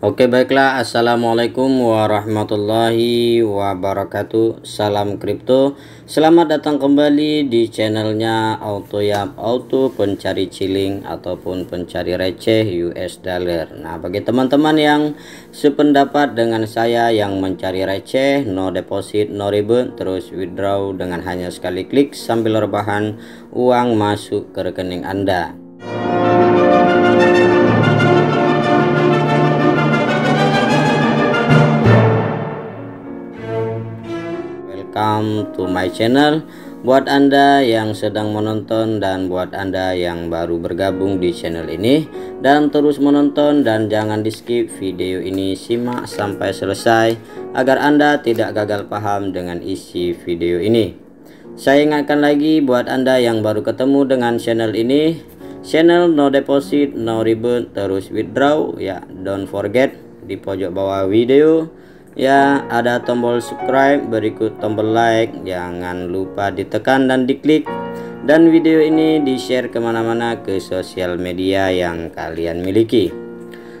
Oke baiklah Assalamualaikum warahmatullahi wabarakatuh Salam kripto Selamat datang kembali di channelnya Auto Yap Auto pencari ciling ataupun pencari receh US dollar Nah bagi teman-teman yang sependapat dengan saya yang mencari receh No deposit no ribet terus withdraw dengan hanya sekali klik sambil rebahan uang masuk ke rekening anda welcome to my channel Buat Anda yang sedang menonton dan buat Anda yang baru bergabung di channel ini Dan terus menonton dan jangan di skip video ini simak sampai selesai Agar Anda tidak gagal paham dengan isi video ini Saya ingatkan lagi buat Anda yang baru ketemu dengan channel ini Channel no deposit no ribet terus withdraw ya don't forget di pojok bawah video ya ada tombol subscribe berikut tombol like jangan lupa ditekan dan diklik dan video ini di share kemana-mana ke sosial media yang kalian miliki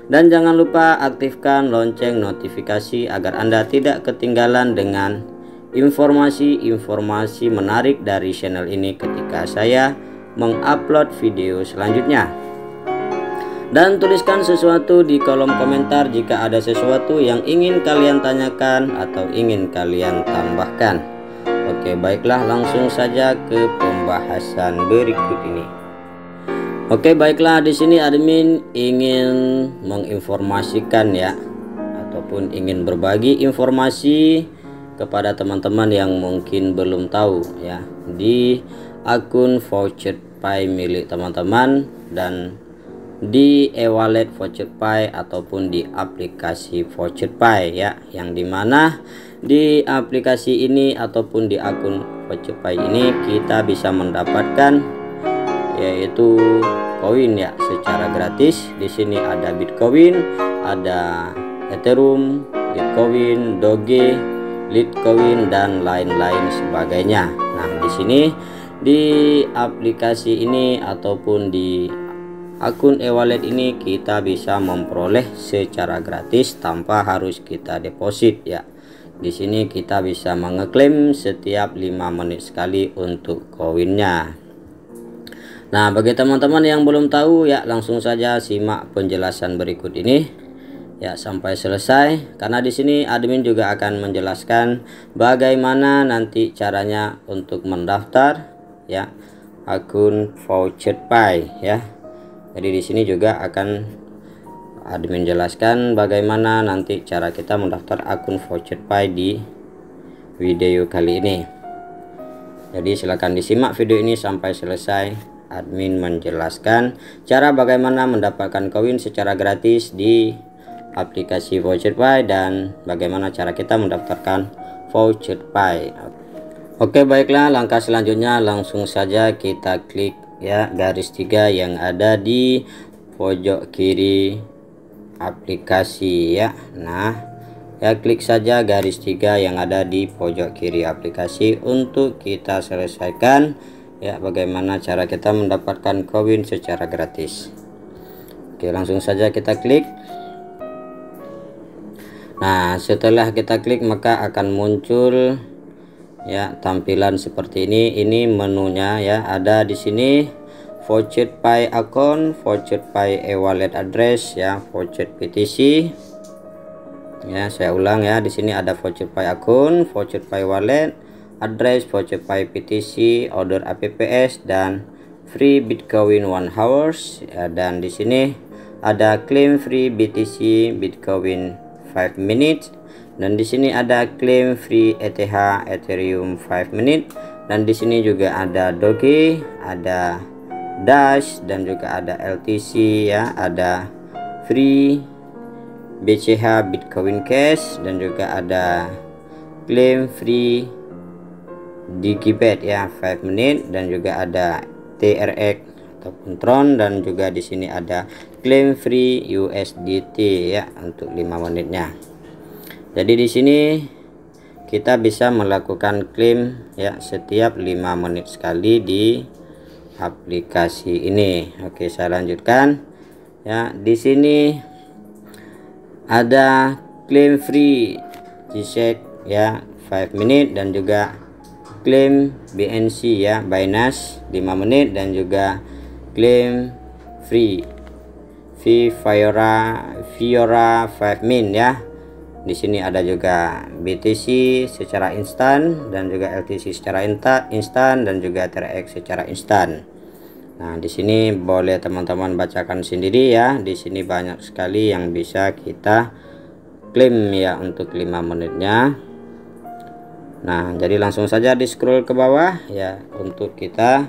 dan jangan lupa aktifkan lonceng notifikasi agar anda tidak ketinggalan dengan informasi-informasi menarik dari channel ini ketika saya mengupload video selanjutnya dan tuliskan sesuatu di kolom komentar jika ada sesuatu yang ingin kalian tanyakan atau ingin kalian tambahkan Oke baiklah langsung saja ke pembahasan berikut ini Oke baiklah di sini admin ingin menginformasikan ya ataupun ingin berbagi informasi kepada teman-teman yang mungkin belum tahu ya di akun voucher pay milik teman-teman dan di e-wallet Voucherpay ataupun di aplikasi Voucherpay ya yang dimana di aplikasi ini ataupun di akun Voucherpay ini kita bisa mendapatkan yaitu koin ya secara gratis di sini ada Bitcoin ada Ethereum Bitcoin Doge Litecoin dan lain-lain sebagainya nah di sini di aplikasi ini ataupun di Akun e-wallet ini kita bisa memperoleh secara gratis tanpa harus kita deposit ya. Di sini kita bisa mengeklaim setiap 5 menit sekali untuk koinnya. Nah, bagi teman-teman yang belum tahu ya langsung saja simak penjelasan berikut ini ya sampai selesai karena di sini admin juga akan menjelaskan bagaimana nanti caranya untuk mendaftar ya akun voucher Pay. ya jadi di sini juga akan admin jelaskan bagaimana nanti cara kita mendaftar akun voucher pay di video kali ini jadi silahkan disimak video ini sampai selesai admin menjelaskan cara bagaimana mendapatkan koin secara gratis di aplikasi voucher pay dan bagaimana cara kita mendaftarkan voucher pay. oke baiklah langkah selanjutnya langsung saja kita klik ya garis tiga yang ada di pojok kiri aplikasi ya nah ya klik saja garis tiga yang ada di pojok kiri aplikasi untuk kita selesaikan ya bagaimana cara kita mendapatkan koin secara gratis oke langsung saja kita klik nah setelah kita klik maka akan muncul ya tampilan seperti ini ini menunya ya ada di sini voucher pay account voucher pay e-wallet address ya voucher PTC ya saya ulang ya di sini ada voucher pay account voucher pay wallet address voucher pay PTC order APPS dan free Bitcoin one hours ya, dan di sini ada claim free BTC Bitcoin 5 minutes dan di sini ada claim free ETH Ethereum 5 menit dan di sini juga ada Doge ada Dash dan juga ada LTC ya ada free BCH Bitcoin Cash dan juga ada claim free Digibet ya 5 menit dan juga ada TRX ataupun Tron dan juga di sini ada claim free USDT ya untuk 5 menitnya jadi di sini kita bisa melakukan klaim ya setiap 5 menit sekali di aplikasi ini Oke saya lanjutkan ya di sini ada claim free g ya 5 ya, menit dan juga claim BNC ya Binance 5 menit dan juga claim free Fiora Fiora 5 min ya di sini ada juga BTC secara instan dan juga LTC secara instan dan juga TRX secara instan Nah di sini boleh teman-teman bacakan sendiri ya di sini banyak sekali yang bisa kita klaim ya untuk 5 menitnya Nah jadi langsung saja di scroll ke bawah ya untuk kita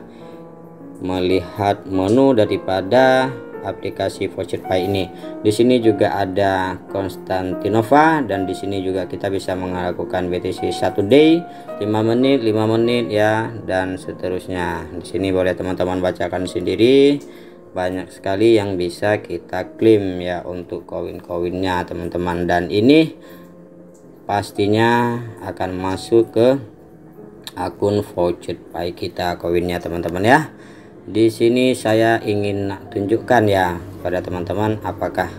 melihat menu daripada aplikasi voucher pay ini. Di sini juga ada Konstantinova dan di sini juga kita bisa melakukan BTC satu day, 5 menit, 5 menit ya dan seterusnya. Di sini boleh teman-teman bacakan sendiri. Banyak sekali yang bisa kita klaim ya untuk koin-koinnya teman-teman dan ini pastinya akan masuk ke akun voucher pay kita koinnya teman-teman ya di sini saya ingin tunjukkan ya pada teman-teman apakah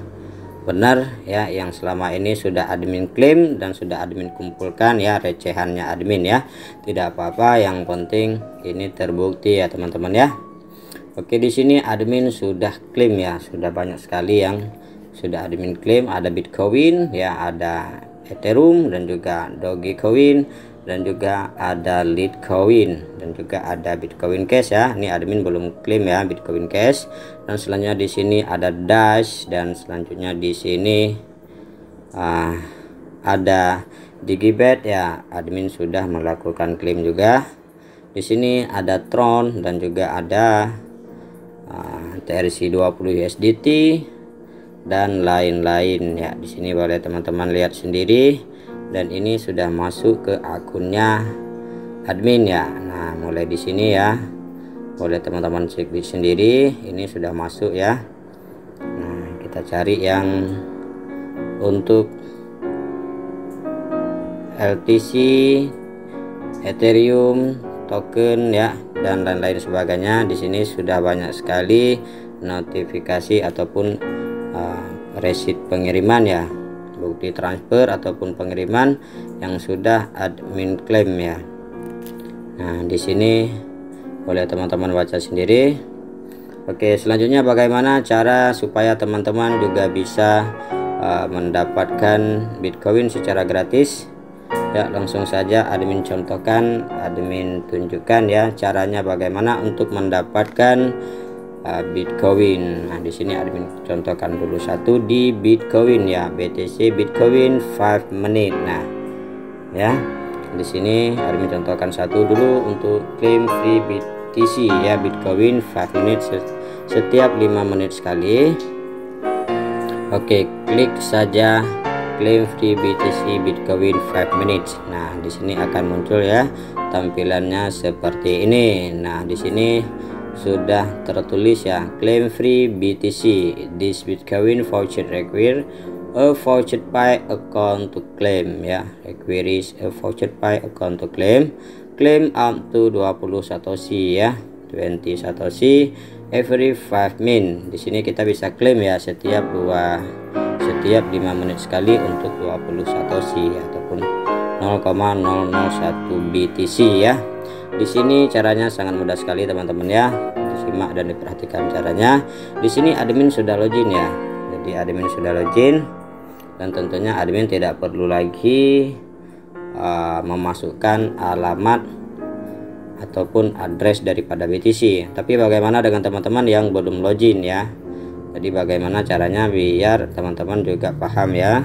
benar ya yang selama ini sudah admin klaim dan sudah admin kumpulkan ya recehannya admin ya tidak apa-apa yang penting ini terbukti ya teman-teman ya Oke di sini admin sudah klaim ya sudah banyak sekali yang sudah admin klaim ada Bitcoin ya ada Ethereum dan juga Dogecoin dan juga ada lead Litecoin dan juga ada Bitcoin Cash ya. Ini admin belum klaim ya Bitcoin Cash. Dan selanjutnya di sini ada Dash dan selanjutnya di sini uh, ada Digibet ya. Admin sudah melakukan klaim juga. Di sini ada Tron dan juga ada uh, TRC 20 USDT dan lain-lain ya. Di sini boleh teman-teman lihat sendiri dan ini sudah masuk ke akunnya admin ya nah mulai di sini ya boleh teman-teman cek di sendiri ini sudah masuk ya nah kita cari yang untuk LTC Ethereum token ya dan lain-lain sebagainya di sini sudah banyak sekali notifikasi ataupun uh, eh, resit pengiriman ya bukti transfer ataupun pengiriman yang sudah admin klaim ya nah di sini boleh teman-teman baca sendiri Oke selanjutnya bagaimana cara supaya teman-teman juga bisa uh, mendapatkan Bitcoin secara gratis ya langsung saja admin contohkan admin tunjukkan ya caranya bagaimana untuk mendapatkan Eh, Bitcoin. Nah, di sini admin contohkan dulu satu di Bitcoin ya, BTC Bitcoin 5 menit. Nah, ya. Di sini admin contohkan satu dulu untuk claim free BTC ya, Bitcoin 5 menit setiap 5 menit sekali. Oke, klik saja claim free BTC Bitcoin 5 minutes. Nah, di sini akan muncul ya tampilannya seperti ini. Nah, di sini sudah tertulis ya claim free BTC this Bitcoin voucher require a voucher pay account to claim ya requires a voucher pay account to claim claim up to 20 satoshi ya 20 satoshi every 5 min di sini kita bisa claim ya setiap dua setiap 5 menit sekali untuk 20 satoshi ataupun 0,001 BTC ya di sini caranya sangat mudah sekali teman-teman ya. Disimak dan diperhatikan caranya. Di sini admin sudah login ya. Jadi admin sudah login dan tentunya admin tidak perlu lagi uh, memasukkan alamat ataupun address daripada BTC. Tapi bagaimana dengan teman-teman yang belum login ya? Jadi bagaimana caranya biar teman-teman juga paham ya.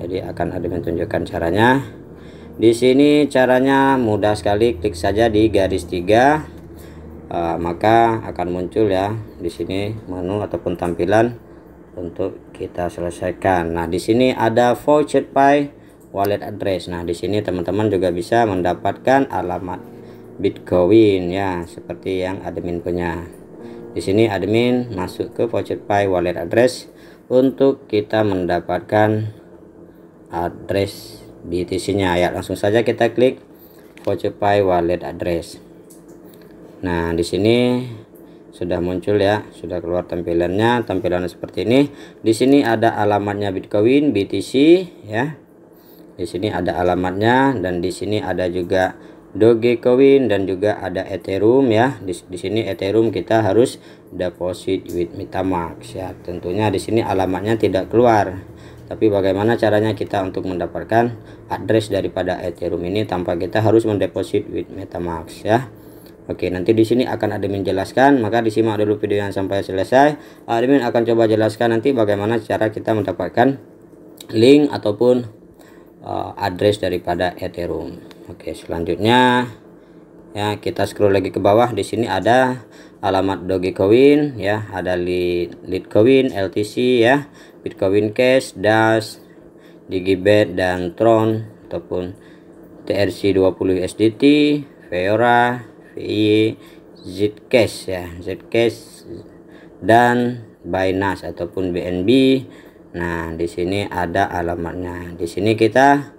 Jadi akan admin tunjukkan caranya. Di sini caranya mudah sekali, klik saja di garis tiga, uh, maka akan muncul ya di sini menu ataupun tampilan untuk kita selesaikan. Nah, di sini ada voucher pay wallet address. Nah, di sini teman-teman juga bisa mendapatkan alamat Bitcoin ya, seperti yang admin punya. Di sini admin masuk ke voucher pay wallet address untuk kita mendapatkan address BTC-nya ya langsung saja kita klik Pay wallet address nah di sini sudah muncul ya sudah keluar tampilannya tampilannya seperti ini di sini ada alamatnya Bitcoin BTC ya di sini ada alamatnya dan di sini ada juga Dogecoin dan juga ada Ethereum ya di, di sini Ethereum kita harus deposit with MetaMask ya tentunya di sini alamatnya tidak keluar tapi bagaimana caranya kita untuk mendapatkan address daripada Ethereum ini tanpa kita harus mendeposit with MetaMask ya Oke nanti di sini akan admin jelaskan maka disimak dulu video yang sampai selesai admin akan coba jelaskan nanti bagaimana cara kita mendapatkan link ataupun uh, address daripada Ethereum Oke selanjutnya ya kita scroll lagi ke bawah di sini ada alamat dogecoin ya ada lead litecoin LTC ya Bitcoin Cash Dash Digibet dan Tron ataupun TRC20 sdt Feora VI Zcash ya Zcash dan Binance ataupun BNB nah di sini ada alamatnya di sini kita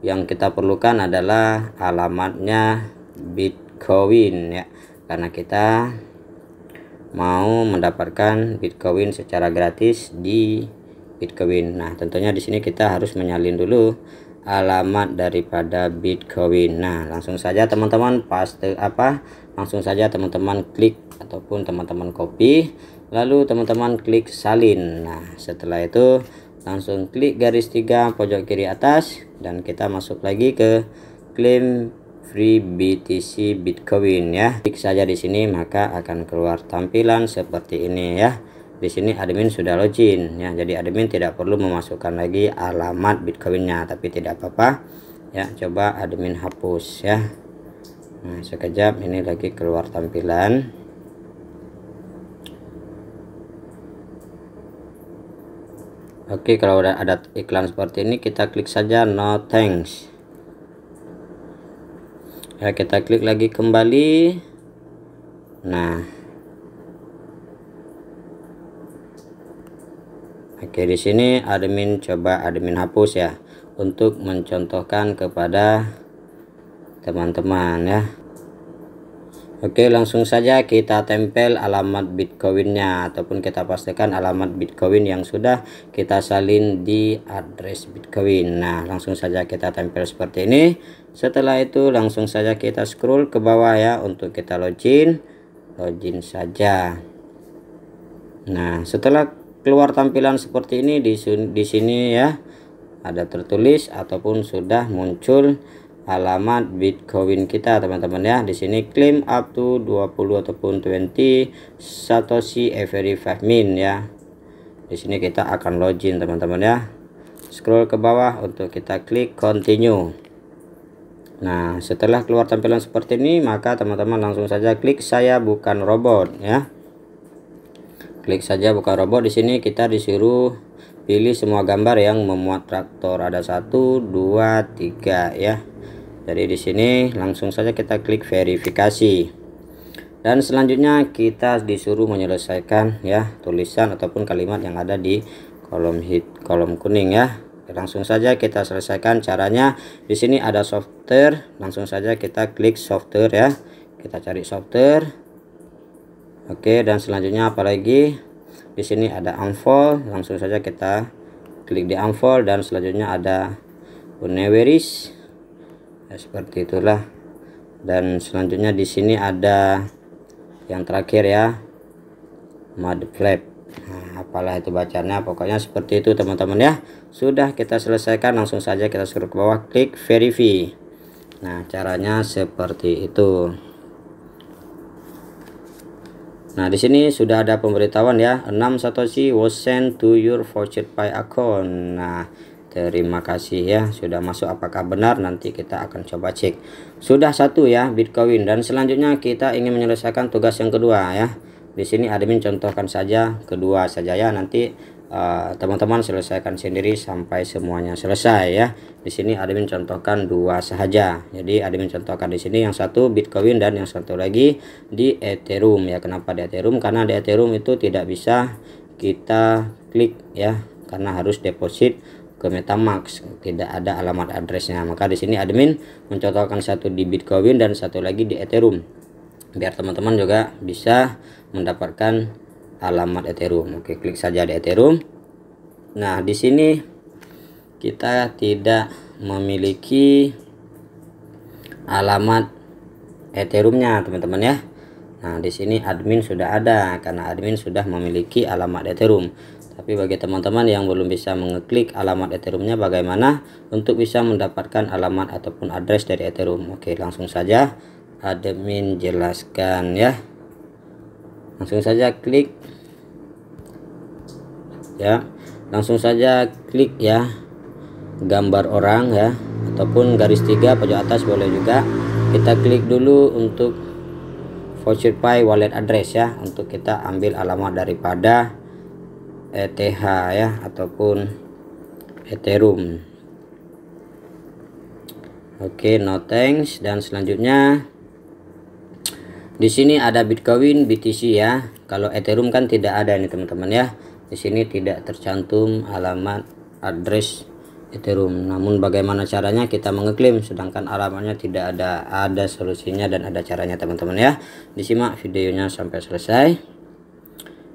yang kita perlukan adalah alamatnya Bitcoin ya karena kita mau mendapatkan Bitcoin secara gratis di Bitcoin. Nah, tentunya di sini kita harus menyalin dulu alamat daripada Bitcoin. Nah, langsung saja teman-teman paste apa? Langsung saja teman-teman klik ataupun teman-teman copy, lalu teman-teman klik salin. Nah, setelah itu langsung klik garis tiga pojok kiri atas dan kita masuk lagi ke claim free BTC Bitcoin ya klik saja di sini maka akan keluar tampilan seperti ini ya di sini admin sudah login ya jadi admin tidak perlu memasukkan lagi alamat bitcoinnya tapi tidak apa-apa ya coba admin hapus ya nah sekejap ini lagi keluar tampilan oke kalau ada, ada iklan seperti ini kita klik saja no thanks ya kita klik lagi kembali nah oke di sini admin coba admin hapus ya untuk mencontohkan kepada teman-teman ya Oke langsung saja kita tempel alamat bitcoinnya ataupun kita pastikan alamat bitcoin yang sudah kita salin di address bitcoin nah langsung saja kita tempel seperti ini setelah itu langsung saja kita scroll ke bawah ya untuk kita login login saja nah setelah keluar tampilan seperti ini di, sini ya ada tertulis ataupun sudah muncul alamat Bitcoin kita teman-teman ya di sini claim up to 20 ataupun 20 satoshi every 5 min ya di sini kita akan login teman-teman ya scroll ke bawah untuk kita klik continue nah setelah keluar tampilan seperti ini maka teman-teman langsung saja klik saya bukan robot ya klik saja buka robot di sini kita disuruh pilih semua gambar yang memuat traktor ada satu dua tiga ya jadi di sini langsung saja kita klik verifikasi dan selanjutnya kita disuruh menyelesaikan ya tulisan ataupun kalimat yang ada di kolom hit kolom kuning ya langsung saja kita selesaikan caranya di sini ada software langsung saja kita klik software ya kita cari software oke dan selanjutnya apalagi di sini ada unfold langsung saja kita klik di unfold dan selanjutnya ada uneveris ya seperti itulah dan selanjutnya di sini ada yang terakhir ya mud flap nah, apalah itu bacanya pokoknya seperti itu teman-teman ya sudah kita selesaikan langsung saja kita suruh ke bawah klik verify nah caranya seperti itu Nah, di sini sudah ada pemberitahuan ya. 6 satoshi was sent to your voucher pay account. Nah, Terima kasih ya sudah masuk apakah benar nanti kita akan coba cek. Sudah satu ya Bitcoin dan selanjutnya kita ingin menyelesaikan tugas yang kedua ya. Di sini admin contohkan saja kedua saja ya nanti eh, teman-teman uh, selesaikan sendiri sampai semuanya selesai ya. Di sini admin contohkan dua saja. Jadi admin contohkan di sini yang satu Bitcoin dan yang satu lagi di Ethereum ya. Kenapa di Ethereum? Karena di Ethereum itu tidak bisa kita klik ya karena harus deposit ke MetaMask tidak ada alamat addressnya maka di sini admin mencontohkan satu di Bitcoin dan satu lagi di Ethereum biar teman-teman juga bisa mendapatkan alamat Ethereum oke klik saja di Ethereum nah di sini kita tidak memiliki alamat Ethereumnya teman-teman ya Nah, di sini admin sudah ada karena admin sudah memiliki alamat Ethereum. Tapi bagi teman-teman yang belum bisa mengeklik alamat Ethereumnya bagaimana untuk bisa mendapatkan alamat ataupun address dari Ethereum. Oke, langsung saja admin jelaskan ya. Langsung saja klik ya. Langsung saja klik ya gambar orang ya ataupun garis tiga pojok atas boleh juga. Kita klik dulu untuk voucher pay wallet address ya untuk kita ambil alamat daripada ETH ya ataupun Ethereum Oke no thanks dan selanjutnya di sini ada Bitcoin BTC ya kalau Ethereum kan tidak ada ini teman-teman ya di sini tidak tercantum alamat address Ethereum namun bagaimana caranya kita mengeklaim sedangkan alamatnya tidak ada ada solusinya dan ada caranya teman-teman ya disimak videonya sampai selesai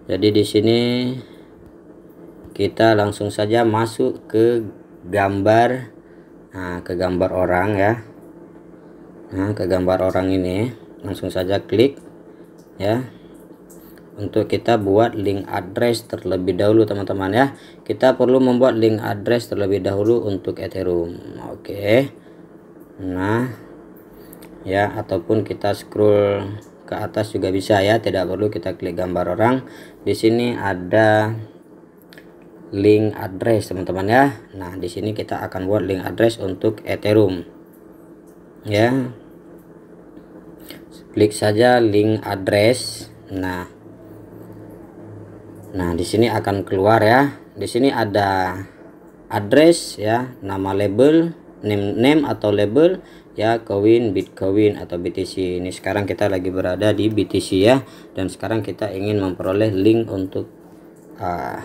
jadi di sini kita langsung saja masuk ke gambar nah, ke gambar orang ya nah ke gambar orang ini langsung saja klik ya untuk kita buat link address terlebih dahulu teman-teman ya kita perlu membuat link address terlebih dahulu untuk ethereum oke nah ya ataupun kita scroll ke atas juga bisa ya tidak perlu kita klik gambar orang di sini ada link address teman-teman ya nah di sini kita akan buat link address untuk ethereum ya klik saja link address nah nah di sini akan keluar ya di sini ada address ya nama label name name atau label ya coin, bitcoin atau BTC ini sekarang kita lagi berada di BTC ya dan sekarang kita ingin memperoleh link untuk uh,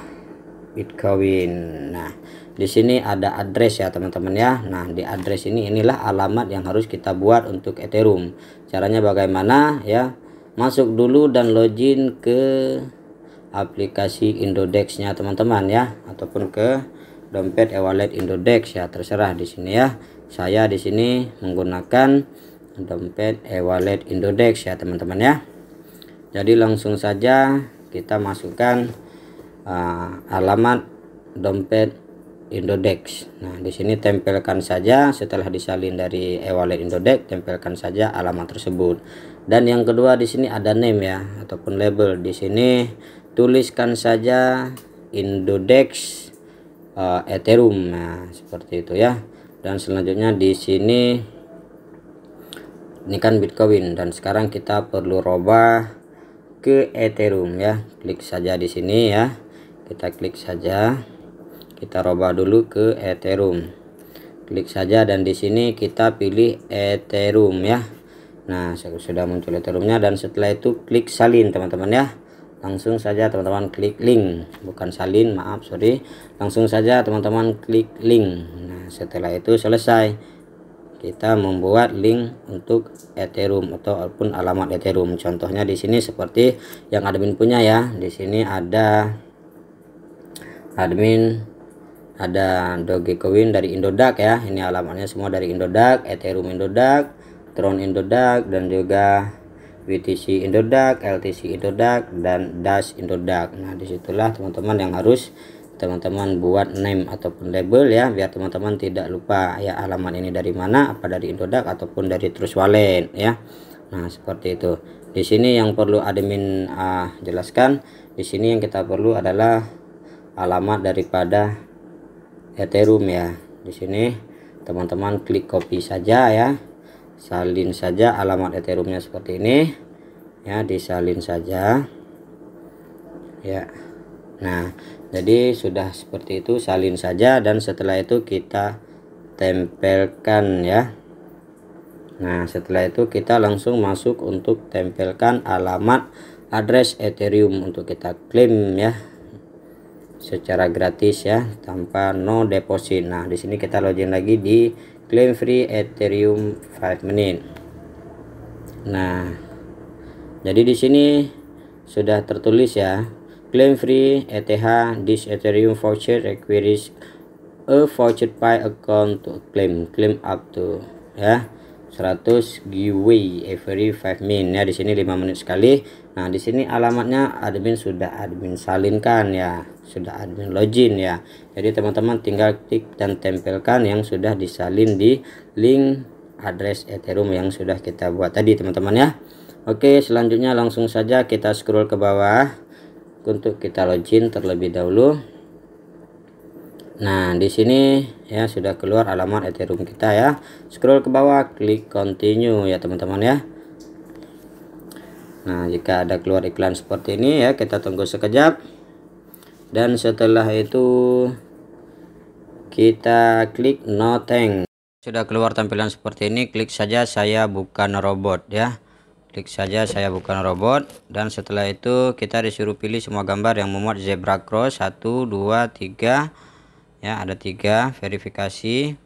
Bitcoin. Nah, di sini ada address ya teman-teman ya. Nah, di address ini inilah alamat yang harus kita buat untuk Ethereum. Caranya bagaimana ya? Masuk dulu dan login ke aplikasi Indodexnya teman-teman ya ataupun ke dompet e-wallet Indodex ya terserah di sini ya. Saya di sini menggunakan dompet e-wallet Indodex ya teman-teman ya. Jadi langsung saja kita masukkan uh, alamat dompet Indodex. Nah, di sini tempelkan saja setelah disalin dari e-wallet Indodex, tempelkan saja alamat tersebut. Dan yang kedua di sini ada name ya ataupun label. Di sini tuliskan saja Indodex uh, Ethereum. Nah, seperti itu ya. Dan selanjutnya di sini ini kan Bitcoin dan sekarang kita perlu robah ke Ethereum ya. Klik saja di sini ya kita klik saja kita robah dulu ke ethereum klik saja dan di sini kita pilih ethereum ya nah sudah muncul ethereumnya dan setelah itu klik salin teman-teman ya langsung saja teman-teman klik link bukan salin maaf sorry langsung saja teman-teman klik link nah setelah itu selesai kita membuat link untuk ethereum ataupun alamat ethereum contohnya di sini seperti yang admin punya ya di sini ada admin ada Dogecoin dari Indodax ya ini alamatnya semua dari Indodax Ethereum Indodax Tron Indodax dan juga BTC Indodax LTC Indodax dan Dash Indodax nah disitulah teman-teman yang harus teman-teman buat name ataupun label ya biar teman-teman tidak lupa ya alamat ini dari mana apa dari Indodax ataupun dari Trust Wallet ya nah seperti itu di sini yang perlu admin uh, jelaskan di sini yang kita perlu adalah alamat daripada Ethereum ya. Di sini teman-teman klik copy saja ya. Salin saja alamat Ethereumnya seperti ini. Ya, disalin saja. Ya. Nah, jadi sudah seperti itu salin saja dan setelah itu kita tempelkan ya. Nah, setelah itu kita langsung masuk untuk tempelkan alamat address Ethereum untuk kita klaim ya secara gratis ya tanpa no deposit. Nah, di sini kita login lagi di claim free Ethereum 5 menit. Nah, jadi di sini sudah tertulis ya. Claim free ETH this Ethereum voucher requires a voucher pay account to claim claim up to ya 100 giveaway every 5 min ya di sini 5 menit sekali nah di sini alamatnya admin sudah admin salinkan ya sudah admin login ya jadi teman-teman tinggal klik dan tempelkan yang sudah disalin di link address ethereum yang sudah kita buat tadi teman-teman ya oke selanjutnya langsung saja kita scroll ke bawah untuk kita login terlebih dahulu nah di sini ya sudah keluar alamat ethereum kita ya scroll ke bawah klik continue ya teman-teman ya nah jika ada keluar iklan seperti ini ya kita tunggu sekejap dan setelah itu kita klik no tank sudah keluar tampilan seperti ini klik saja saya bukan robot ya klik saja saya bukan robot dan setelah itu kita disuruh pilih semua gambar yang memuat zebra cross 1 2 3 ya ada tiga verifikasi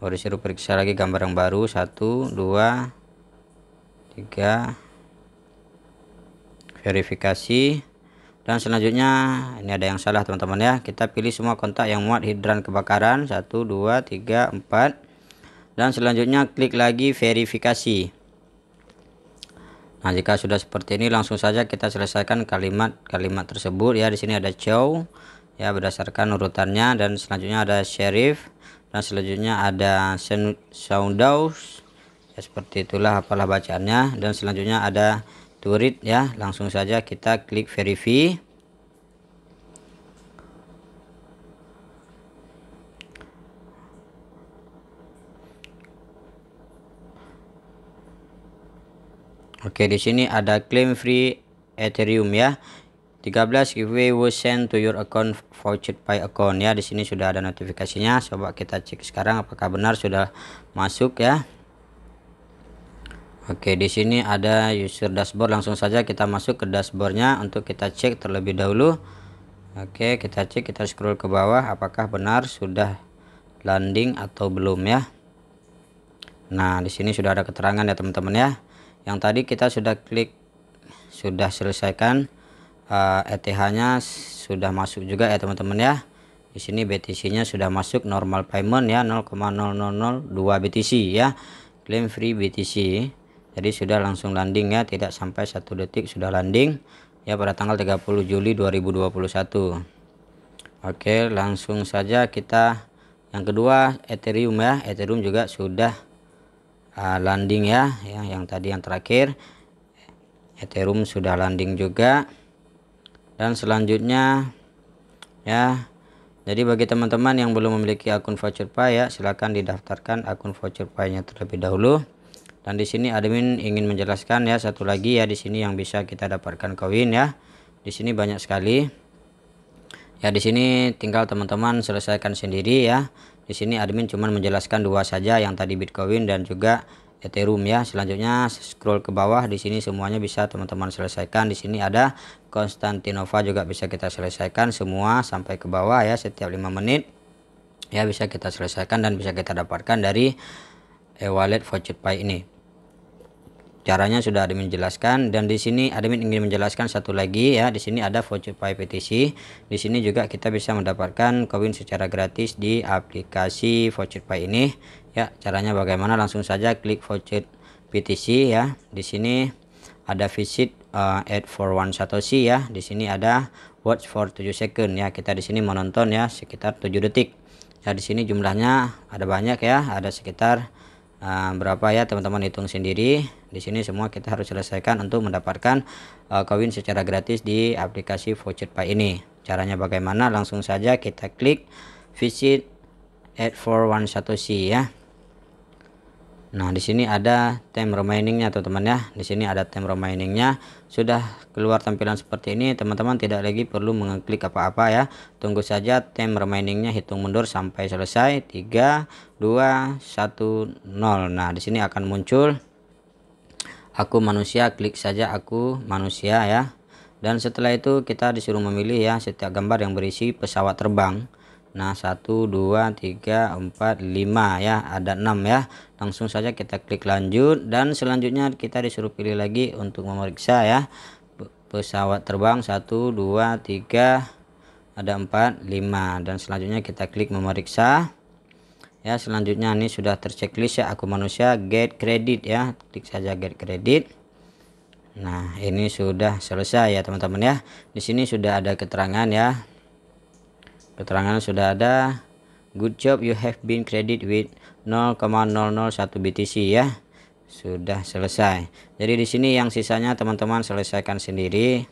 baru disuruh periksa lagi gambar yang baru 1 2 3 verifikasi dan selanjutnya ini ada yang salah teman-teman ya kita pilih semua kontak yang muat hidran kebakaran 1 2 3 4 dan selanjutnya klik lagi verifikasi Nah, jika sudah seperti ini langsung saja kita selesaikan kalimat-kalimat tersebut ya. Di sini ada chow ya berdasarkan urutannya dan selanjutnya ada sheriff dan selanjutnya ada soundhouse. Ya seperti itulah apalah bacaannya dan selanjutnya ada turit ya langsung saja kita klik verify Oke di sini ada claim free Ethereum ya 13 giveaway was sent to your account voucher by account ya di sini sudah ada notifikasinya coba kita cek sekarang apakah benar sudah masuk ya Oke, di sini ada user dashboard. Langsung saja kita masuk ke dashboardnya untuk kita cek terlebih dahulu. Oke, kita cek, kita scroll ke bawah. Apakah benar sudah landing atau belum ya? Nah, di sini sudah ada keterangan ya teman-teman ya. Yang tadi kita sudah klik, sudah selesaikan uh, eh, ETH-nya sudah masuk juga ya teman-teman ya. Di sini BTC-nya sudah masuk normal payment ya 0,0002 BTC ya. Claim free BTC jadi sudah langsung landing ya tidak sampai satu detik sudah landing ya pada tanggal 30 Juli 2021 Oke langsung saja kita yang kedua Ethereum ya Ethereum juga sudah uh, landing ya yang, yang tadi yang terakhir Ethereum sudah landing juga dan selanjutnya ya jadi bagi teman-teman yang belum memiliki akun voucher pay ya silahkan didaftarkan akun voucher Paynya terlebih dahulu dan di sini admin ingin menjelaskan ya satu lagi ya di sini yang bisa kita dapatkan koin ya di sini banyak sekali ya di sini tinggal teman-teman selesaikan sendiri ya di sini admin cuman menjelaskan dua saja yang tadi Bitcoin dan juga Ethereum ya selanjutnya scroll ke bawah di sini semuanya bisa teman-teman selesaikan di sini ada Konstantinova juga bisa kita selesaikan semua sampai ke bawah ya setiap lima menit ya bisa kita selesaikan dan bisa kita dapatkan dari e-wallet pay ini. Caranya sudah admin jelaskan dan di sini admin ingin menjelaskan satu lagi ya. Di sini ada voucher pay PTC. Di sini juga kita bisa mendapatkan koin secara gratis di aplikasi voucher pay ini. Ya, caranya bagaimana? Langsung saja klik voucher PTC ya. Di sini ada visit uh, at one satoshi ya. Di sini ada watch for 7 second ya. Kita di sini menonton ya sekitar 7 detik. Ya di sini jumlahnya ada banyak ya, ada sekitar Ah, berapa ya teman-teman hitung sendiri di sini semua kita harus selesaikan untuk mendapatkan uh, koin secara gratis di aplikasi voucher pay ini caranya bagaimana langsung saja kita klik visit at satu c ya Nah, di sini ada time remainingnya teman-teman ya. Di sini ada time remainingnya. Sudah keluar tampilan seperti ini, teman-teman tidak lagi perlu mengklik apa-apa ya. Tunggu saja time remainingnya hitung mundur sampai selesai 3 2 1 0. Nah, di sini akan muncul aku manusia, klik saja aku manusia ya. Dan setelah itu kita disuruh memilih ya setiap gambar yang berisi pesawat terbang Nah, 1 2 3 4 5 ya, ada 6 ya. Langsung saja kita klik lanjut dan selanjutnya kita disuruh pilih lagi untuk memeriksa ya. Pesawat terbang 1 2 3 ada 4 5 dan selanjutnya kita klik memeriksa. Ya, selanjutnya ini sudah terceklis ya aku manusia get credit ya. Klik saja get credit. Nah, ini sudah selesai ya, teman-teman ya. Di sini sudah ada keterangan ya Keterangan sudah ada. Good job you have been credit with 0,001 BTC ya. Sudah selesai. Jadi di sini yang sisanya teman-teman selesaikan sendiri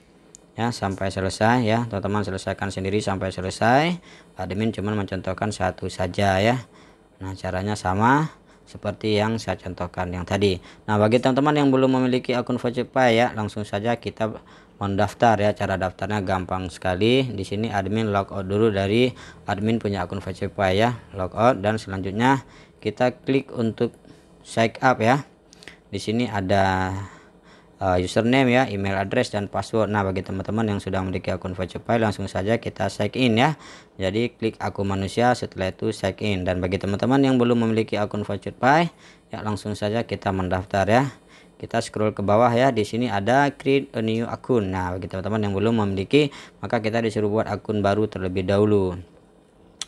ya sampai selesai ya. Teman-teman selesaikan sendiri sampai selesai. Admin cuman mencontohkan satu saja ya. Nah, caranya sama seperti yang saya contohkan yang tadi. Nah, bagi teman-teman yang belum memiliki akun Pay ya, langsung saja kita mendaftar ya. Cara daftarnya gampang sekali. Di sini admin logout dulu dari admin punya akun Pay ya, logout dan selanjutnya kita klik untuk sign up ya. Di sini ada uh, username ya, email address dan password. Nah, bagi teman-teman yang sudah memiliki akun Voucherfile langsung saja kita sign in ya. Jadi klik Aku manusia setelah itu sign in dan bagi teman-teman yang belum memiliki akun Voucherfile ya langsung saja kita mendaftar ya. Kita scroll ke bawah ya, di sini ada create a new akun. Nah, bagi teman-teman yang belum memiliki maka kita disuruh buat akun baru terlebih dahulu.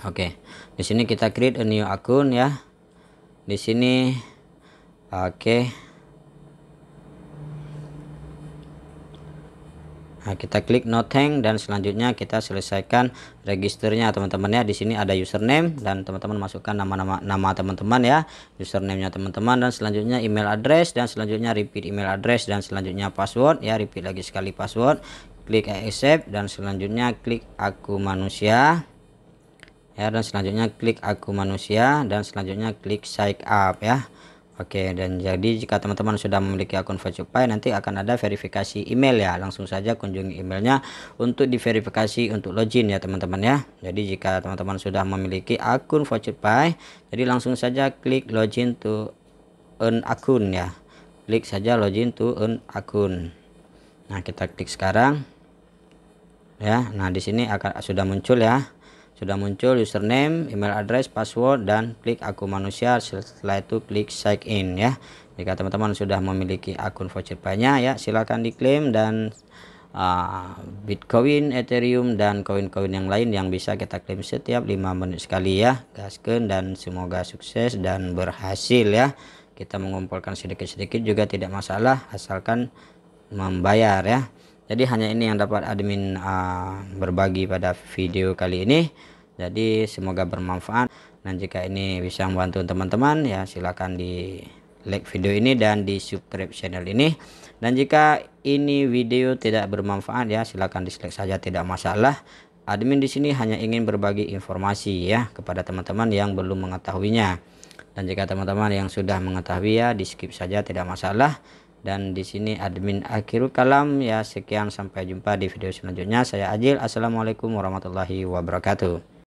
Oke. Okay. Di sini kita create a new akun ya. Di sini oke okay Nah, kita klik no thank dan selanjutnya kita selesaikan registernya teman-teman ya. Di sini ada username dan teman-teman masukkan nama-nama nama teman-teman ya, username-nya teman-teman dan selanjutnya email address dan selanjutnya repeat email address dan selanjutnya password ya, repeat lagi sekali password. Klik accept dan selanjutnya klik aku manusia ya dan selanjutnya klik aku manusia dan selanjutnya klik sign up ya Oke, dan jadi jika teman-teman sudah memiliki akun Vouchify, nanti akan ada verifikasi email ya. Langsung saja kunjungi emailnya untuk diverifikasi untuk login ya teman-teman ya. Jadi jika teman-teman sudah memiliki akun Vouchify, jadi langsung saja klik login to earn akun ya. Klik saja login to earn akun. Nah, kita klik sekarang. Ya, nah di sini akan sudah muncul ya sudah muncul username, email address, password dan klik aku manusia setelah itu klik sign in ya jika teman-teman sudah memiliki akun voucher banyak ya silahkan diklaim dan uh, Bitcoin, Ethereum dan koin-koin yang lain yang bisa kita klaim setiap 5 menit sekali ya gaskan dan semoga sukses dan berhasil ya kita mengumpulkan sedikit-sedikit juga tidak masalah asalkan membayar ya jadi hanya ini yang dapat admin uh, berbagi pada video kali ini jadi semoga bermanfaat dan jika ini bisa membantu teman-teman ya silahkan di like video ini dan di subscribe channel ini dan jika ini video tidak bermanfaat ya silahkan dislike saja tidak masalah admin di sini hanya ingin berbagi informasi ya kepada teman-teman yang belum mengetahuinya dan jika teman-teman yang sudah mengetahui ya di skip saja tidak masalah dan di sini admin akhir kalam ya sekian sampai jumpa di video selanjutnya saya Ajil Assalamualaikum warahmatullahi wabarakatuh